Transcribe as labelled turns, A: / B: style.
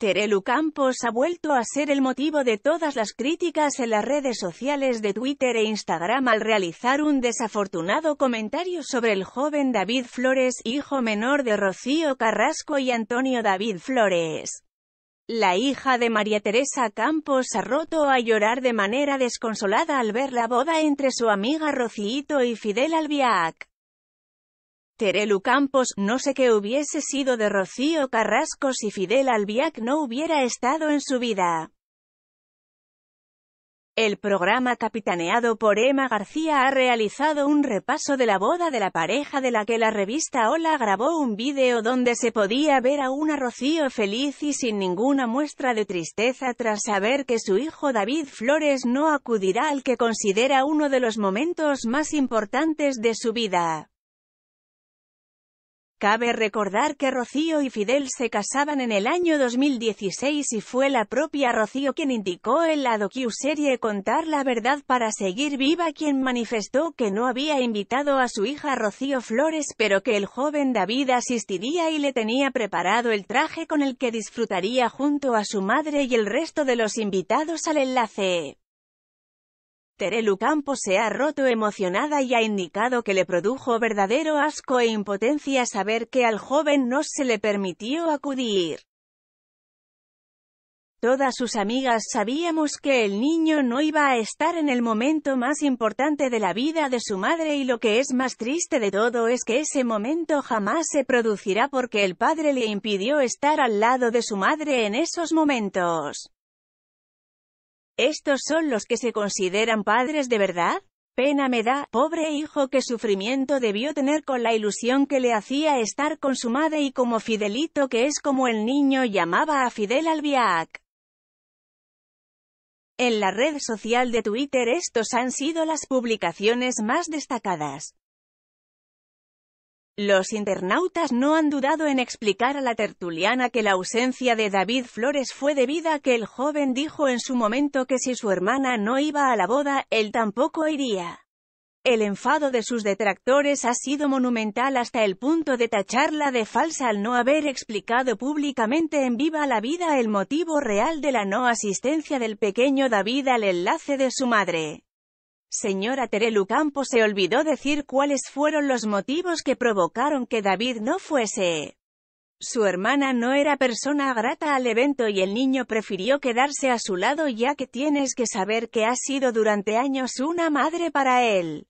A: Terelu Campos ha vuelto a ser el motivo de todas las críticas en las redes sociales de Twitter e Instagram al realizar un desafortunado comentario sobre el joven David Flores, hijo menor de Rocío Carrasco y Antonio David Flores. La hija de María Teresa Campos ha roto a llorar de manera desconsolada al ver la boda entre su amiga Rocíito y Fidel Albiac. Terelu Campos, no sé qué hubiese sido de Rocío Carrasco si Fidel Albiac no hubiera estado en su vida. El programa capitaneado por Emma García ha realizado un repaso de la boda de la pareja de la que la revista Hola grabó un vídeo donde se podía ver a una Rocío feliz y sin ninguna muestra de tristeza tras saber que su hijo David Flores no acudirá al que considera uno de los momentos más importantes de su vida. Cabe recordar que Rocío y Fidel se casaban en el año 2016 y fue la propia Rocío quien indicó en la docu-serie Contar la Verdad para Seguir Viva quien manifestó que no había invitado a su hija Rocío Flores pero que el joven David asistiría y le tenía preparado el traje con el que disfrutaría junto a su madre y el resto de los invitados al enlace. Terelu Campos se ha roto emocionada y ha indicado que le produjo verdadero asco e impotencia saber que al joven no se le permitió acudir. Todas sus amigas sabíamos que el niño no iba a estar en el momento más importante de la vida de su madre y lo que es más triste de todo es que ese momento jamás se producirá porque el padre le impidió estar al lado de su madre en esos momentos. ¿Estos son los que se consideran padres de verdad? Pena me da, pobre hijo, qué sufrimiento debió tener con la ilusión que le hacía estar con su madre y como Fidelito que es como el niño llamaba a Fidel Albiac. En la red social de Twitter estos han sido las publicaciones más destacadas. Los internautas no han dudado en explicar a la tertuliana que la ausencia de David Flores fue debida a que el joven dijo en su momento que si su hermana no iba a la boda, él tampoco iría. El enfado de sus detractores ha sido monumental hasta el punto de tacharla de falsa al no haber explicado públicamente en viva la vida el motivo real de la no asistencia del pequeño David al enlace de su madre. Señora Terelu Campo se olvidó decir cuáles fueron los motivos que provocaron que David no fuese. Su hermana no era persona grata al evento y el niño prefirió quedarse a su lado ya que tienes que saber que ha sido durante años una madre para él.